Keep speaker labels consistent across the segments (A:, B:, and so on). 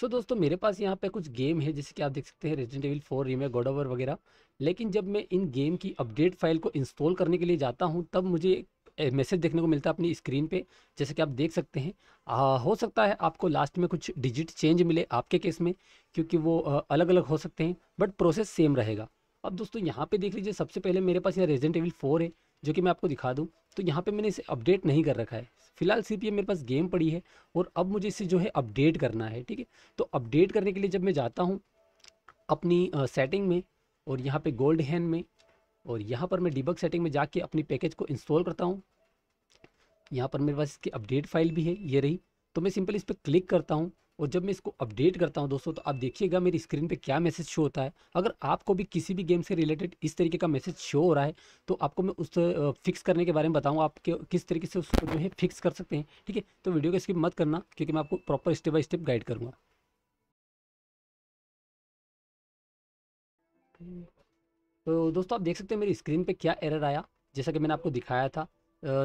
A: सो so, दोस्तों मेरे पास यहाँ पे कुछ गेम है जैसे कि आप देख सकते हैं रेजिडेंट एविल फोर रीमे गोड ओवर वगैरह लेकिन जब मैं इन गेम की अपडेट फाइल को इंस्टॉल करने के लिए जाता हूँ तब मुझे एक मैसेज देखने को मिलता है अपनी स्क्रीन पे जैसे कि आप देख सकते हैं आ, हो सकता है आपको लास्ट में कुछ डिजिट चेंज मिले आपके केस में क्योंकि वो अलग अलग हो सकते हैं बट प्रोसेस सेम रहेगा अब दोस्तों यहाँ पर देख लीजिए सबसे पहले मेरे पास यहाँ रेजिडेंट एविल फोर है जो कि मैं आपको दिखा दूँ तो यहाँ पर मैंने इसे अपडेट नहीं कर रखा है फिलहाल सिर्फ ये मेरे पास गेम पड़ी है और अब मुझे इसे जो है अपडेट करना है ठीक है तो अपडेट करने के लिए जब मैं जाता हूँ अपनी सेटिंग में और यहाँ पे गोल्ड हैंड में और यहाँ पर मैं डिबक सेटिंग में जाके अपनी पैकेज को इंस्टॉल करता हूँ यहाँ पर मेरे पास इसकी अपडेट फाइल भी है ये रही तो मैं सिंपल इस पर क्लिक करता हूँ और जब मैं इसको अपडेट करता हूँ दोस्तों तो आप देखिएगा मेरी स्क्रीन पे क्या मैसेज शो होता है अगर आपको भी किसी भी गेम से रिलेटेड इस तरीके का मैसेज शो हो रहा है तो आपको मैं उस फिक्स करने के बारे में बताऊँ आप किस तरीके से उसको जो है फिक्स कर सकते हैं ठीक है तो वीडियो को स्किप मत करना क्योंकि मैं आपको proper step by step guide करूँगा तो दोस्तों आप देख सकते हैं मेरी स्क्रीन पे क्या एरर आया जैसा कि मैंने आपको दिखाया था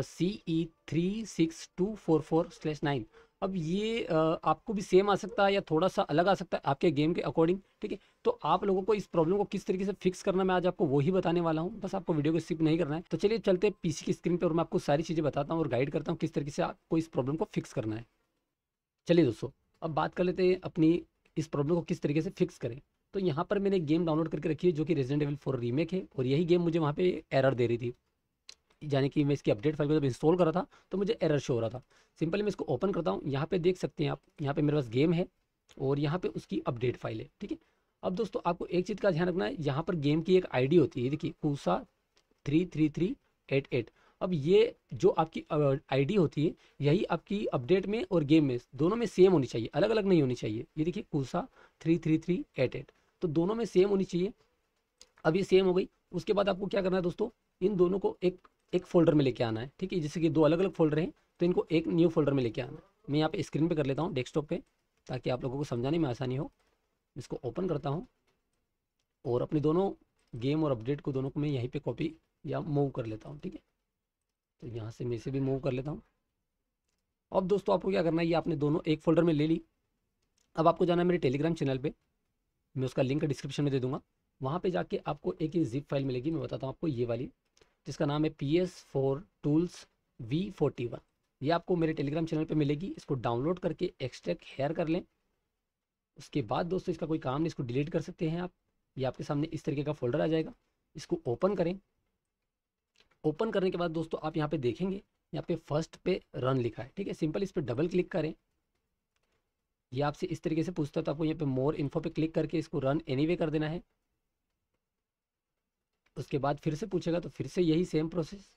A: C E three six two four four slash nine अब ये आपको भी सेम आ सकता है या थोड़ा सा अलग आ सकता है आपके गेम के अकॉर्डिंग ठीक है तो आप लोगों को इस प्रॉब्लम को किस तरीके से फिक्स करना मैं आज आपको वही बताने वाला हूँ बस आपको वीडियो को स्किप नहीं करना है तो चलिए चलते हैं पीसी की स्क्रीन पर और मैं आपको सारी चीज़ें बताता हूँ और गाइड करता हूँ किस तरीके से आपको इस प्रॉब्लम को फिक्स करना है चलिए दोस्तों अब बात कर लेते हैं अपनी इस प्रॉब्लम को किस तरीके से फिक्स करें तो यहाँ पर मैंने गेम डाउनलोड करके रखी है जो कि रेजिडेंट एवल फोर रीमेक है और यही गेम मुझे वहाँ पर एरर दे रही थी यानी कि मैं इसकी अपडेट फाइल को जब इंस्टॉल कर रहा था तो मुझे एरर शो हो रहा था सिंपली मैं इसको ओपन करता हूँ यहाँ पे देख सकते हैं आप यहाँ पे मेरे पास गेम है और यहाँ पे उसकी अपडेट फाइल है ठीक है अब दोस्तों आपको एक चीज़ का ध्यान रखना है यहाँ पर गेम की एक आईडी होती है देखिए CUSA three three three eight eight अब ये जो आपकी आईडी होती है यही आपकी अपडेट में और गेम में दोनों में सेम होनी चाहिए अलग अलग नहीं होनी चाहिए ये देखिए CUSA three three three eight eight तो दोनों में सेम होनी चाहिए अब ये सेम हो गई उसके बाद आपको क्या करना है दोस्तों इन दोनों को एक एक फोल्डर में लेके आना है ठीक है जैसे कि दो अलग अलग फोल्डर हैं तो इनको एक न्यू फोल्डर में लेके आना है मैं यहाँ पे स्क्रीन पे कर लेता हूँ डेस्कटॉप पे ताकि आप लोगों को समझाने में आसानी हो इसको ओपन करता हूँ और अपने दोनों गेम और अपडेट को दोनों को मैं यहीं पर कॉपी या मूव कर लेता हूँ ठीक है तो यहाँ से मैं इसे भी मूव कर लेता हूँ अब दोस्तों आपको क्या करना है ये आपने दोनों एक फोल्डर में ले ली अब आपको जाना है मेरे टेलीग्राम चैनल पर मैं उसका लिंक डिस्क्रिप्शन में दे दूँगा वहाँ पर जाके आपको एक ही जिप फाइल मिलेगी मैं बताता हूँ आपको ये वाली जिसका नाम है P S four tools V forty one ये आपको मेरे टेलीग्राम चैनल पे मिलेगी इसको डाउनलोड करके एक्सट्रैक्ट हेयर कर लें उसके बाद दोस्तों इसका कोई काम नहीं इसको डिलीट कर सकते हैं आप ये आपके सामने इस तरीके का फोल्डर आ जाएगा इसको ओपन करें ओपन करने के बाद दोस्तों आप यहाँ पे देखेंगे यहाँ पे फर्स्ट पे रन लिखा है ठीक है सिंपल इस पर डबल क्लिक करें ये आपसे इस तरीके से पूछता है तो आपको यहाँ पे मोर इन्फो पे क्लिक करके इसको रन एनीवे कर देना है उसके बाद फिर से पूछेगा तो फिर से यही सेम प्रोसेस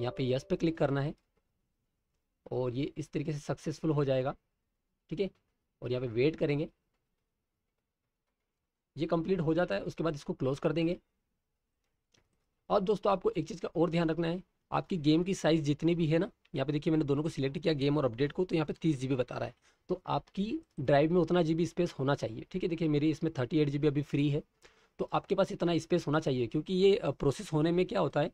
A: यहाँ पे यस पे क्लिक करना है और ये इस तरीके से सक्सेसफुल हो जाएगा ठीक है और यहाँ पे वेट करेंगे ये कंप्लीट हो जाता है उसके बाद इसको क्लोज कर देंगे और दोस्तों आपको एक चीज़ का और ध्यान रखना है आपकी गेम की साइज़ जितनी भी है ना यहाँ पे देखिए मैंने दोनों को सिलेक्ट किया गेम और अपडेट को तो यहाँ पे तीस जी बता रहा है तो आपकी ड्राइव में उतना जी स्पेस होना चाहिए ठीक है देखिए मेरी इसमें थर्टी एट अभी फ्री है तो आपके पास इतना स्पेस होना चाहिए क्योंकि ये प्रोसेस होने में क्या होता है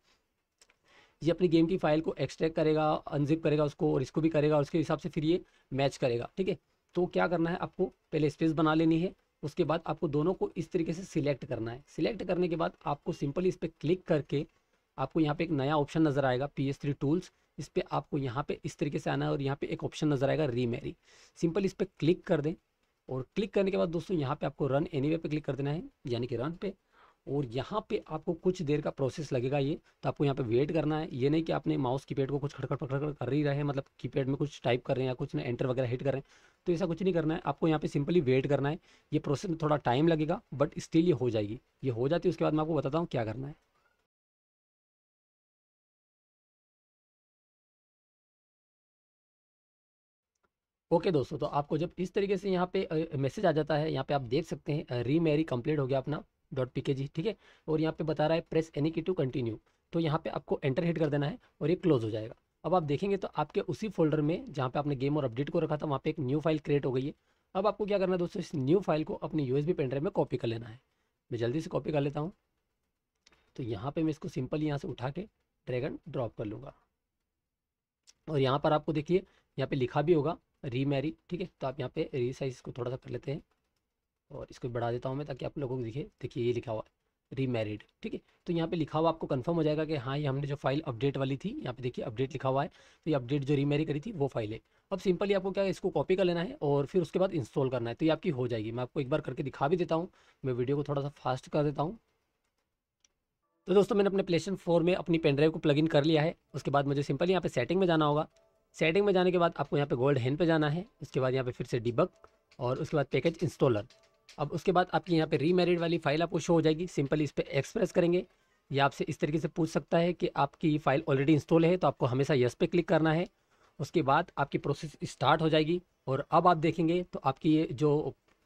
A: ये अपनी गेम की फाइल को एक्सट्रैक्ट करेगा अनजिप करेगा उसको और इसको भी करेगा और उसके हिसाब से फिर ये मैच करेगा ठीक है तो क्या करना है आपको पहले स्पेस बना लेनी है उसके बाद आपको दोनों को इस तरीके से सिलेक्ट करना है सिलेक्ट करने के बाद आपको सिंपल इस पर क्लिक करके आपको यहाँ पे एक नया ऑप्शन नज़र आएगा पी एस थ्री टूल्स इस पर आपको यहाँ पे इस तरीके से आना है और यहाँ पे एक ऑप्शन नज़र आएगा रीमेरी सिंपल इस पर क्लिक कर दें और क्लिक करने के बाद दोस्तों यहाँ पे आपको रन एनी पे क्लिक कर देना है यानी कि रन पे और यहाँ पे आपको कुछ देर का प्रोसेस लगेगा ये तो आपको यहाँ पे वेट करना है ये नहीं कि आपने माउस कीपैड को कुछ खड़खड़ पकड़ कर ही रहे हैं मतलब कीपैड में कुछ टाइप कर रहे हैं या कुछ ना एंटर वगैरह हिट कर रहे हैं तो ऐसा कुछ नहीं करना है आपको यहाँ पे सिंपली वेट करना है ये प्रोसेस में थोड़ा टाइम लगेगा बट स्टिल ये हो जाएगी ये हो जाती है उसके बाद मैं आपको बताता हूँ क्या करना है ओके okay दोस्तों तो आपको जब इस तरीके से यहाँ पे मैसेज आ जाता है यहाँ पे आप देख सकते हैं री मैरी कंप्लीट हो गया अपना डॉट पी ठीक है और यहाँ पे बता रहा है press any key to continue तो यहाँ पे आपको एंटर हिट कर देना है और ये क्लोज हो जाएगा अब आप देखेंगे तो आपके उसी फोल्डर में जहाँ पे आपने गेम और अपडेट को रखा था वहाँ पे एक न्यू फाइल क्रिएट हो गई है अब आपको क्या करना है दोस्तों इस न्यू फाइल को अपनी यू एस पेंड्राइव में कॉपी कर लेना है मैं जल्दी से कॉपी कर लेता हूँ तो यहाँ पर मैं इसको सिंपल यहाँ से उठा के ड्रैगन ड्रॉप कर लूँगा और यहाँ पर आपको देखिए यहाँ पर लिखा भी होगा रीमैरी ठीक है तो आप यहाँ पे री साइज को थोड़ा सा कर लेते हैं और इसको बढ़ा देता हूँ मैं ताकि आप लोगों को दिखे देखिए ये लिखा हुआ है रीमेरिड ठीक है तो यहाँ पे लिखा हुआ आपको कंफर्म हो जाएगा कि हाँ ये हमने जो फाइल अपडेट वाली थी यहाँ पे देखिए अपडेट लिखा हुआ है तो ये अपडेट जो रीमैरी करी थी वो फाइल है अब सिंपली आपको क्या है इसको कॉपी कर लेना है और फिर उसके बाद इंस्टॉल करना है तो ये आपकी हो जाएगी मैं आपको एक बार करके दिखा भी देता हूँ मैं वीडियो को थोड़ा सा फास्ट कर देता हूँ तो दोस्तों मैंने अपने प्लेशन फोर में अपनी पेनड्राइव को प्लग इन कर लिया है उसके बाद मुझे सिंपल यहाँ पे सेटिंग में जाना होगा सेटिंग में जाने के बाद आपको यहाँ पे गोल्ड हैंड पे जाना है उसके बाद यहाँ पे फिर से डिबक और उसके बाद पैकेज इंस्टॉलर अब उसके बाद आपकी यहाँ पे रीमेरिड वाली फाइल आपको शो हो जाएगी सिंपली इस पर एक्सप्रेस करेंगे या आपसे इस तरीके से पूछ सकता है कि आपकी फाइल ऑलरेडी इंस्टॉल है तो आपको हमेशा यस पे क्लिक करना है उसके बाद आपकी प्रोसेस स्टार्ट हो जाएगी और अब आप देखेंगे तो आपकी ये जो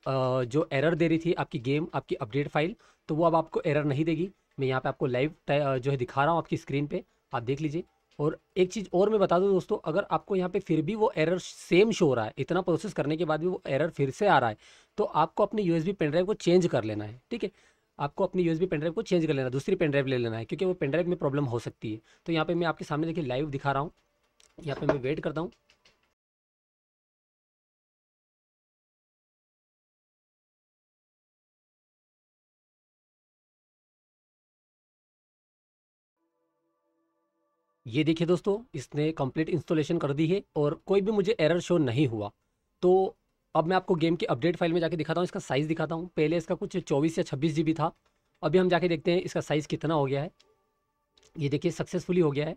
A: जो एरर दे रही थी आपकी गेम आपकी अपडेट फाइल तो वो अब आपको एरर नहीं देगी मैं यहाँ पे आपको लाइव जो है दिखा रहा हूँ आपकी स्क्रीन पे आप देख लीजिए और एक चीज़ और मैं बता दूं दोस्तों अगर आपको यहाँ पे फिर भी वो एरर सेम शो हो रहा है इतना प्रोसेस करने के बाद भी वो एरर फिर से आ रहा है तो आपको अपने यू पेन ड्राइव को चेंज कर लेना है ठीक है आपको अपनी यू एस ड्राइव को चेंज कर लेना है दूसरी पेन ड्राइव ले लेना है क्योंकि वो पेन ड्राइव में प्रॉब्लम हो सकती है तो यहाँ पर मैं आपके सामने देखिए लाइव दिखा रहा हूँ यहाँ पर मैं वेट करता हूँ ये देखिए दोस्तों इसने कंप्लीट इंस्टॉलेशन कर दी है और कोई भी मुझे एरर शो नहीं हुआ तो अब मैं आपको गेम की अपडेट फाइल में जाके दिखाता हूँ इसका साइज़ दिखाता हूँ पहले इसका कुछ चौबीस या छब्बीस जी था अभी हम जाके देखते हैं इसका साइज़ कितना हो गया है ये देखिए सक्सेसफुली हो गया है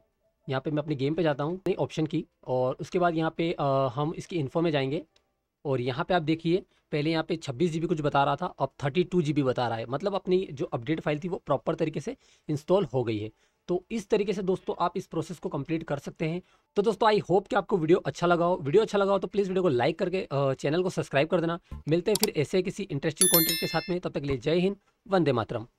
A: यहाँ पर मैं अपने गेम पर जाता हूँ नहीं ऑप्शन की और उसके बाद यहाँ पे हम इसकी इन्फो में जाएंगे और यहाँ पर आप देखिए पहले यहाँ पे छब्बीस जी कुछ बता रहा था अब थर्टी टू जी बता रहा है मतलब अपनी जो अपडेट फाइल थी वो प्रॉपर तरीके से इंस्टॉल हो गई है तो इस तरीके से दोस्तों आप इस प्रोसेस को कंप्लीट कर सकते हैं तो दोस्तों आई होप कि आपको वीडियो अच्छा लगा हो वीडियो अच्छा लगा हो तो प्लीज़ वीडियो को लाइक करके चैनल को सब्सक्राइब कर देना मिलते हैं फिर ऐसे किसी इंटरेस्टिंग कॉन्टेंट के साथ में तब तक लिए जय हिंद वंदे मातरम